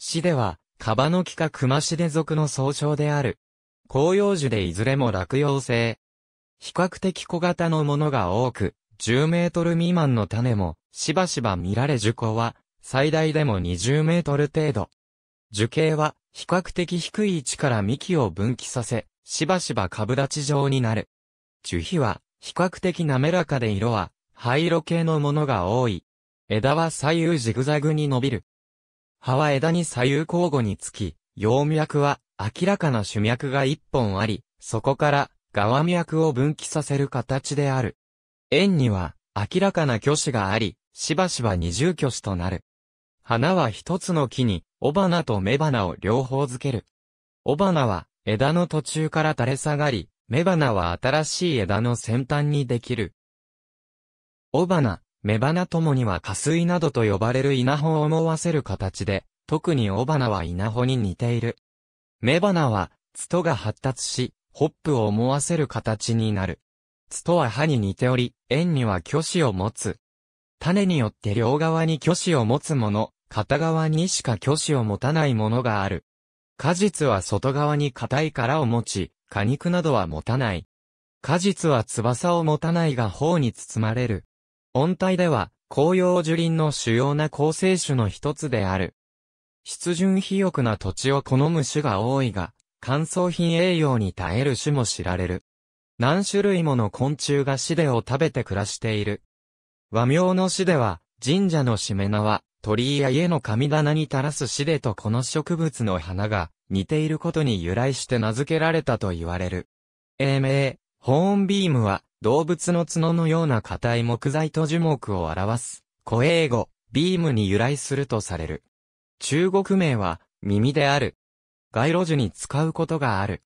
市では、カバノキかクマシデ族の総称である。紅葉樹でいずれも落葉性。比較的小型のものが多く、10メートル未満の種も、しばしば見られ樹高は、最大でも20メートル程度。樹形は、比較的低い位置から幹を分岐させ、しばしば株立ち状になる。樹皮は、比較的滑らかで色は、灰色系のものが多い。枝は左右ジグザグに伸びる。葉は枝に左右交互につき、葉脈は明らかな主脈が一本あり、そこから側脈を分岐させる形である。円には明らかな虚子があり、しばしば二重虚子となる。花は一つの木に、尾花と雌花を両方付ける。尾花は枝の途中から垂れ下がり、雌花は新しい枝の先端にできる。尾花、雌花ともには加水などと呼ばれる稲穂を思わせる形で、特に雄花は稲穂に似ている。雌花は、ツトが発達し、ホップを思わせる形になる。ツトは歯に似ており、円には虚子を持つ。種によって両側に虚子を持つもの、片側にしか虚子を持たないものがある。果実は外側に硬い殻を持ち、果肉などは持たない。果実は翼を持たないが頬に包まれる。温帯では、紅葉樹林の主要な構成種の一つである。湿潤肥沃な土地を好む種が多いが、乾燥品栄養に耐える種も知られる。何種類もの昆虫がシデを食べて暮らしている。和名のシデは、神社のしめ縄、鳥居や家の神棚に垂らすシデとこの植物の花が似ていることに由来して名付けられたと言われる。英名、ホーンビームは、動物の角のような硬い木材と樹木を表す、古英語、ビームに由来するとされる。中国名は、耳である。街路樹に使うことがある。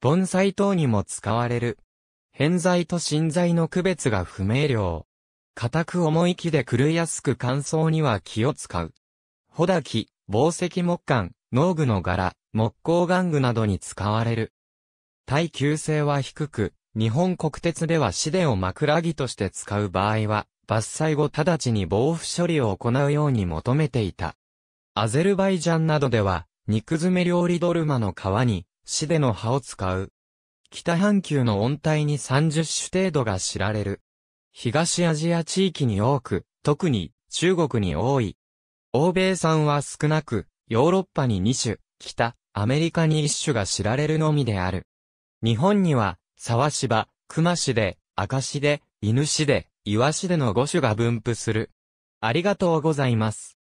盆栽等にも使われる。偏材と新材の区別が不明瞭。固く思い木で狂いやすく乾燥には気を使う。穂滝、宝石木管、農具の柄、木工玩具などに使われる。耐久性は低く、日本国鉄ではシ電を枕木として使う場合は、伐採後直ちに防腐処理を行うように求めていた。アゼルバイジャンなどでは、肉詰め料理ドルマの皮に、シでの葉を使う。北半球の温帯に30種程度が知られる。東アジア地域に多く、特に中国に多い。欧米産は少なく、ヨーロッパに2種、北、アメリカに1種が知られるのみである。日本には、沢芝、熊市で、赤市で、犬市で、岩市での5種が分布する。ありがとうございます。